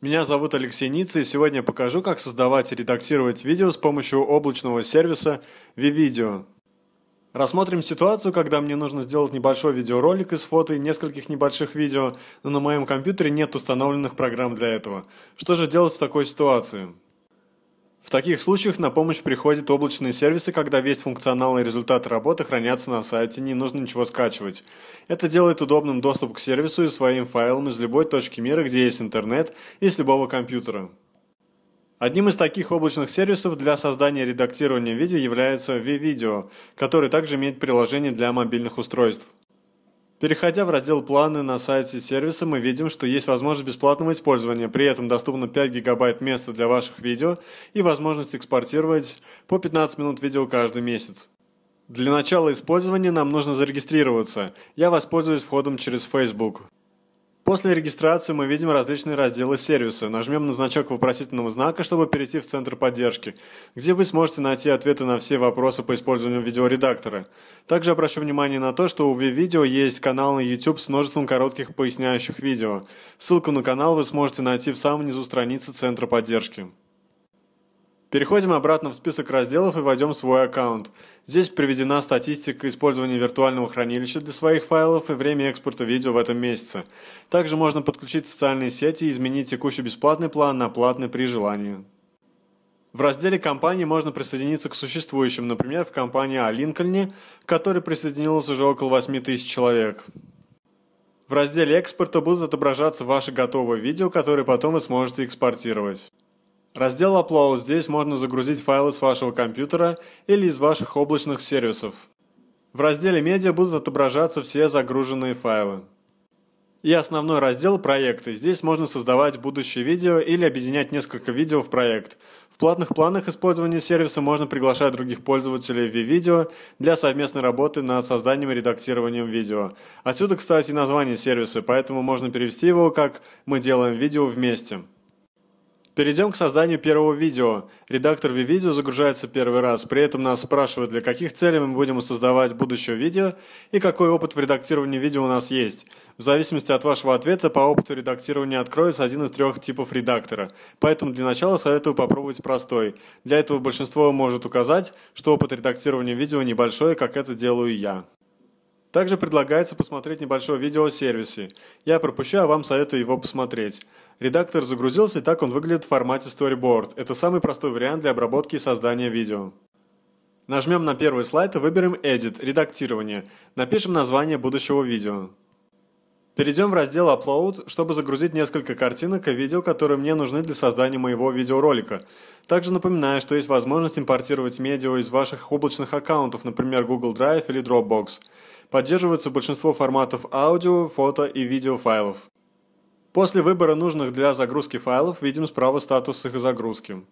Меня зовут Алексей Ницца, и сегодня я покажу, как создавать и редактировать видео с помощью облачного сервиса VVideo. Рассмотрим ситуацию, когда мне нужно сделать небольшой видеоролик из фото и нескольких небольших видео, но на моем компьютере нет установленных программ для этого. Что же делать в такой ситуации? В таких случаях на помощь приходят облачные сервисы, когда весь функционал и результат работы хранятся на сайте, не нужно ничего скачивать. Это делает удобным доступ к сервису и своим файлам из любой точки мира, где есть интернет, и с любого компьютера. Одним из таких облачных сервисов для создания и редактирования видео является VVideo, который также имеет приложение для мобильных устройств. Переходя в раздел «Планы» на сайте сервиса, мы видим, что есть возможность бесплатного использования, при этом доступно 5 гигабайт места для ваших видео и возможность экспортировать по 15 минут видео каждый месяц. Для начала использования нам нужно зарегистрироваться. Я воспользуюсь входом через Facebook. После регистрации мы видим различные разделы сервиса. Нажмем на значок вопросительного знака, чтобы перейти в центр поддержки, где вы сможете найти ответы на все вопросы по использованию видеоредактора. Также обращу внимание на то, что у V-Видео есть канал на YouTube с множеством коротких поясняющих видео. Ссылку на канал вы сможете найти в самом низу страницы центра поддержки. Переходим обратно в список разделов и войдем в свой аккаунт. Здесь приведена статистика использования виртуального хранилища для своих файлов и время экспорта видео в этом месяце. Также можно подключить социальные сети и изменить текущий бесплатный план на платный при желании. В разделе компании можно присоединиться к существующим, например, в компании о Линкольне, к которой присоединилось уже около 8 тысяч человек. В разделе экспорта будут отображаться ваши готовые видео, которые потом вы сможете экспортировать. Раздел Upload здесь можно загрузить файлы с вашего компьютера или из ваших облачных сервисов. В разделе «Медиа» будут отображаться все загруженные файлы. И основной раздел «Проекты». Здесь можно создавать будущее видео или объединять несколько видео в проект. В платных планах использования сервиса можно приглашать других пользователей в видео для совместной работы над созданием и редактированием видео. Отсюда, кстати, название сервиса, поэтому можно перевести его как «Мы делаем видео вместе». Перейдем к созданию первого видео. Редактор V-видео загружается первый раз, при этом нас спрашивают, для каких целей мы будем создавать будущее видео и какой опыт в редактировании видео у нас есть. В зависимости от вашего ответа по опыту редактирования откроется один из трех типов редактора. Поэтому для начала советую попробовать простой. Для этого большинство может указать, что опыт редактирования видео небольшой, как это делаю я. Также предлагается посмотреть небольшое видео о сервисе. Я пропущу, а вам советую его посмотреть. Редактор загрузился, и так он выглядит в формате storyboard. Это самый простой вариант для обработки и создания видео. Нажмем на первый слайд и выберем Edit, редактирование. Напишем название будущего видео. Перейдем в раздел Upload, чтобы загрузить несколько картинок и видео, которые мне нужны для создания моего видеоролика. Также напоминаю, что есть возможность импортировать медиа из ваших облачных аккаунтов, например, Google Drive или Dropbox. Поддерживаются большинство форматов аудио, фото и видеофайлов. После выбора нужных для загрузки файлов видим справа статус их загрузки.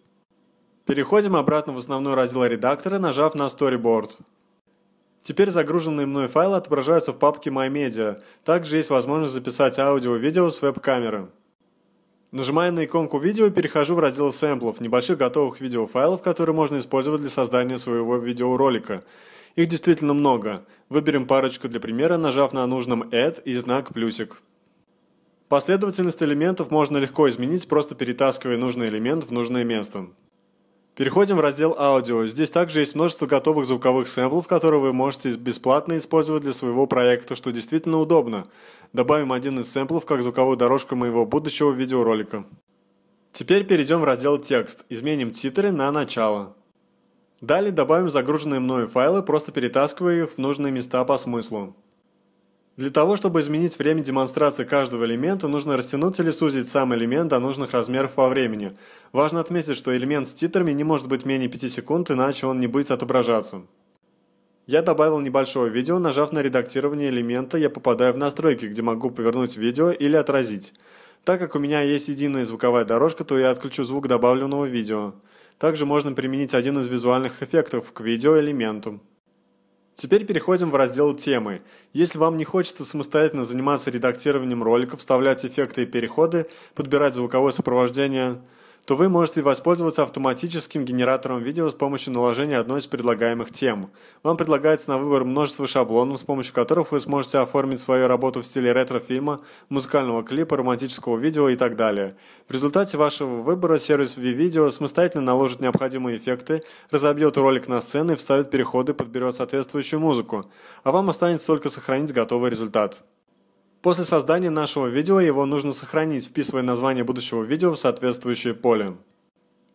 Переходим обратно в основной раздел редактора, нажав на Storyboard. Теперь загруженные мной файлы отображаются в папке My Media. Также есть возможность записать аудио видео с веб-камеры. Нажимая на иконку видео, перехожу в раздел сэмплов, небольших готовых видеофайлов, которые можно использовать для создания своего видеоролика. Их действительно много. Выберем парочку для примера, нажав на нужном Add и знак плюсик. Последовательность элементов можно легко изменить, просто перетаскивая нужный элемент в нужное место. Переходим в раздел «Аудио». Здесь также есть множество готовых звуковых сэмплов, которые вы можете бесплатно использовать для своего проекта, что действительно удобно. Добавим один из сэмплов как звуковую дорожку моего будущего видеоролика. Теперь перейдем в раздел «Текст». Изменим титры на «Начало». Далее добавим загруженные мною файлы, просто перетаскивая их в нужные места по смыслу. Для того, чтобы изменить время демонстрации каждого элемента, нужно растянуть или сузить сам элемент до нужных размеров по времени. Важно отметить, что элемент с титрами не может быть менее 5 секунд, иначе он не будет отображаться. Я добавил небольшое видео, нажав на редактирование элемента, я попадаю в настройки, где могу повернуть видео или отразить. Так как у меня есть единая звуковая дорожка, то я отключу звук добавленного видео. Также можно применить один из визуальных эффектов к видеоэлементу. Теперь переходим в раздел «Темы». Если вам не хочется самостоятельно заниматься редактированием роликов, вставлять эффекты и переходы, подбирать звуковое сопровождение – то вы можете воспользоваться автоматическим генератором видео с помощью наложения одной из предлагаемых тем. Вам предлагается на выбор множество шаблонов, с помощью которых вы сможете оформить свою работу в стиле ретро-фильма, музыкального клипа, романтического видео и так далее. В результате вашего выбора сервис V-Video самостоятельно наложит необходимые эффекты, разобьет ролик на сцены, вставит переходы, подберет соответствующую музыку, а вам останется только сохранить готовый результат. После создания нашего видео его нужно сохранить, вписывая название будущего видео в соответствующее поле.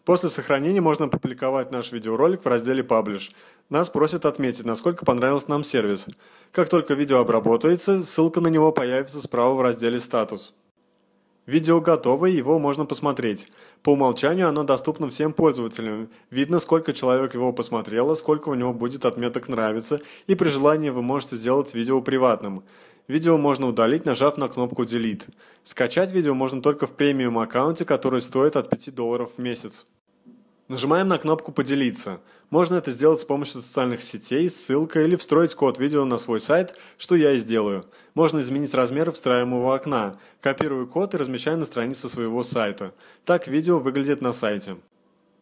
После сохранения можно публиковать наш видеоролик в разделе «Publish». Нас просят отметить, насколько понравился нам сервис. Как только видео обработается, ссылка на него появится справа в разделе «Статус». Видео готово, его можно посмотреть. По умолчанию оно доступно всем пользователям. Видно, сколько человек его посмотрело, сколько у него будет отметок «Нравится», и при желании вы можете сделать видео приватным. Видео можно удалить, нажав на кнопку Delete. Скачать видео можно только в премиум аккаунте, который стоит от 5 долларов в месяц. Нажимаем на кнопку «Поделиться». Можно это сделать с помощью социальных сетей, ссылка или встроить код видео на свой сайт, что я и сделаю. Можно изменить размер встраиваемого окна. Копирую код и размещаю на странице своего сайта. Так видео выглядит на сайте.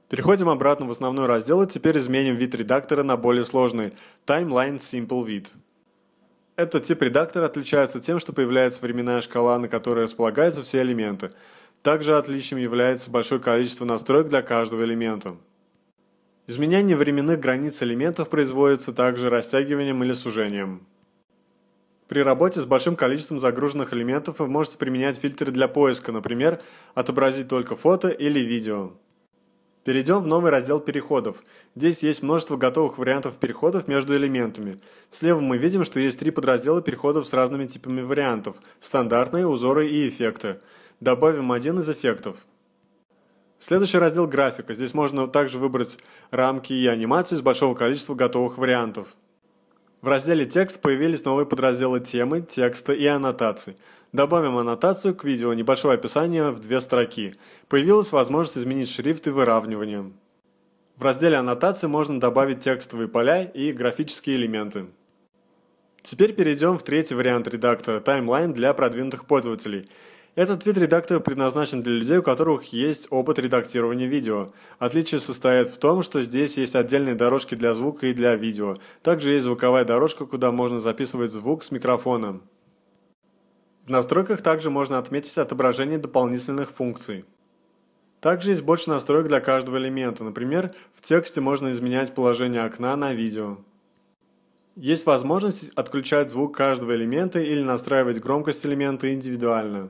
Переходим обратно в основной раздел и теперь изменим вид редактора на более сложный – Timeline Simple вид. Этот тип редактора отличается тем, что появляется временная шкала, на которой располагаются все элементы. Также отличием является большое количество настроек для каждого элемента. Изменение временных границ элементов производится также растягиванием или сужением. При работе с большим количеством загруженных элементов вы можете применять фильтры для поиска, например, отобразить только фото или видео. Перейдем в новый раздел переходов. Здесь есть множество готовых вариантов переходов между элементами. Слева мы видим, что есть три подраздела переходов с разными типами вариантов – стандартные, узоры и эффекты. Добавим один из эффектов. Следующий раздел графика. Здесь можно также выбрать рамки и анимацию из большого количества готовых вариантов. В разделе «Текст» появились новые подразделы темы, текста и аннотаций. Добавим аннотацию к видео, небольшое описание в две строки. Появилась возможность изменить шрифт и выравнивание. В разделе аннотации можно добавить текстовые поля и графические элементы. Теперь перейдем в третий вариант редактора – таймлайн для продвинутых пользователей. Этот вид редактора предназначен для людей, у которых есть опыт редактирования видео. Отличие состоит в том, что здесь есть отдельные дорожки для звука и для видео. Также есть звуковая дорожка, куда можно записывать звук с микрофоном. В настройках также можно отметить отображение дополнительных функций. Также есть больше настроек для каждого элемента. Например, в тексте можно изменять положение окна на видео. Есть возможность отключать звук каждого элемента или настраивать громкость элемента индивидуально.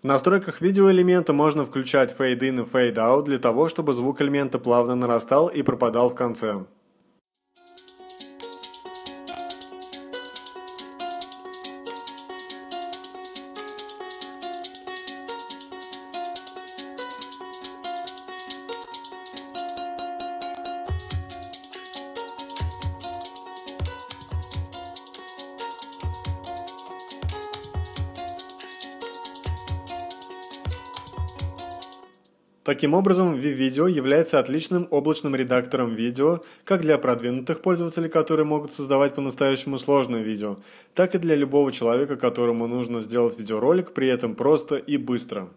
В настройках видеоэлемента можно включать Fade In и Fade Out для того, чтобы звук элемента плавно нарастал и пропадал в конце. Таким образом, VVideo является отличным облачным редактором видео как для продвинутых пользователей, которые могут создавать по-настоящему сложное видео, так и для любого человека, которому нужно сделать видеоролик при этом просто и быстро.